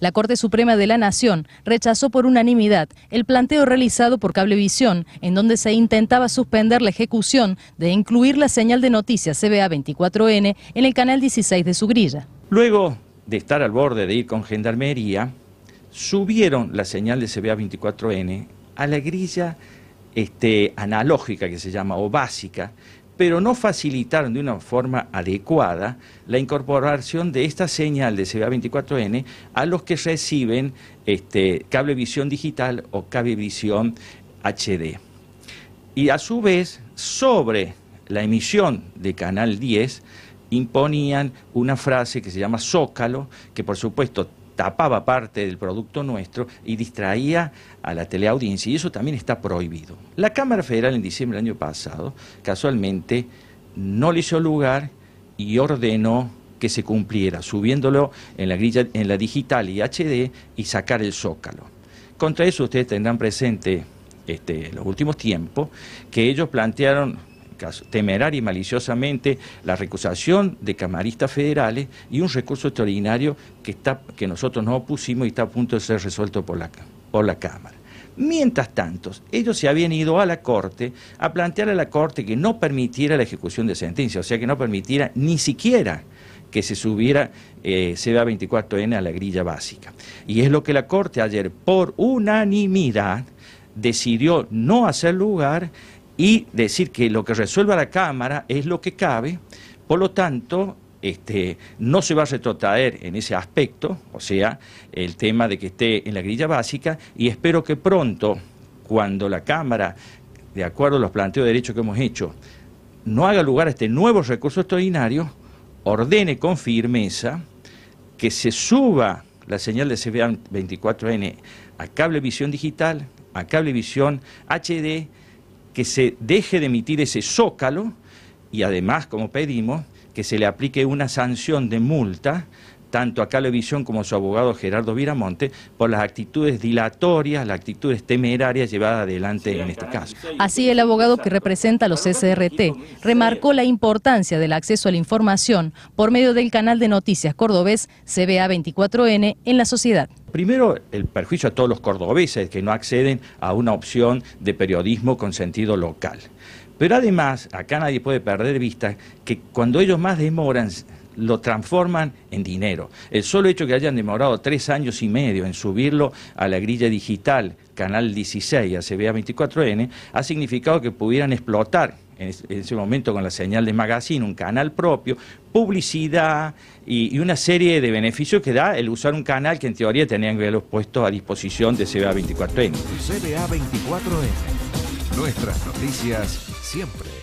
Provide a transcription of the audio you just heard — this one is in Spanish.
La Corte Suprema de la Nación rechazó por unanimidad el planteo realizado por Cablevisión, en donde se intentaba suspender la ejecución de incluir la señal de noticias CBA24N en el canal 16 de su grilla. Luego de estar al borde de ir con Gendarmería, subieron la señal de CBA24N a la grilla este, analógica que se llama o básica, pero no facilitaron de una forma adecuada la incorporación de esta señal de CBA24N a los que reciben este, cablevisión digital o cablevisión HD. Y a su vez, sobre la emisión de Canal 10, imponían una frase que se llama zócalo, que por supuesto tapaba parte del producto nuestro y distraía a la teleaudiencia y eso también está prohibido. La Cámara Federal en diciembre del año pasado casualmente no le hizo lugar y ordenó que se cumpliera, subiéndolo en la grilla, en la digital y HD y sacar el zócalo. Contra eso ustedes tendrán presente este, los últimos tiempos que ellos plantearon caso, temeraria y maliciosamente la recusación de camaristas federales y un recurso extraordinario que, está, que nosotros no opusimos y está a punto de ser resuelto por la, por la Cámara. Mientras tanto, ellos se habían ido a la Corte a plantear a la Corte que no permitiera la ejecución de sentencia, o sea, que no permitiera ni siquiera que se subiera eh, CBA24N a la grilla básica. Y es lo que la Corte ayer, por unanimidad, decidió no hacer lugar y decir que lo que resuelva la Cámara es lo que cabe, por lo tanto, este, no se va a retrotraer en ese aspecto, o sea, el tema de que esté en la grilla básica, y espero que pronto, cuando la Cámara, de acuerdo a los planteos de derecho que hemos hecho, no haga lugar a este nuevo recurso extraordinario, ordene con firmeza que se suba la señal de CBA 24N a cable visión digital, a cable visión HD, que se deje de emitir ese zócalo y además, como pedimos, que se le aplique una sanción de multa tanto a Calovisión como a su abogado Gerardo Viramonte, por las actitudes dilatorias, las actitudes temerarias llevadas adelante en este caso. Así, el abogado que representa a los SRT remarcó la importancia del acceso a la información por medio del canal de noticias cordobés CBA24N en la sociedad. Primero, el perjuicio a todos los cordobeses que no acceden a una opción de periodismo con sentido local. Pero además, acá nadie puede perder vista que cuando ellos más demoran lo transforman en dinero. El solo hecho que hayan demorado tres años y medio en subirlo a la grilla digital, canal 16, a CBA 24 n ha significado que pudieran explotar en ese momento con la señal de magazine, un canal propio, publicidad y, una serie de beneficios que da el usar un canal que en teoría tenían que puestos a disposición de CBA24N. CBA24N. Nuestras noticias siempre.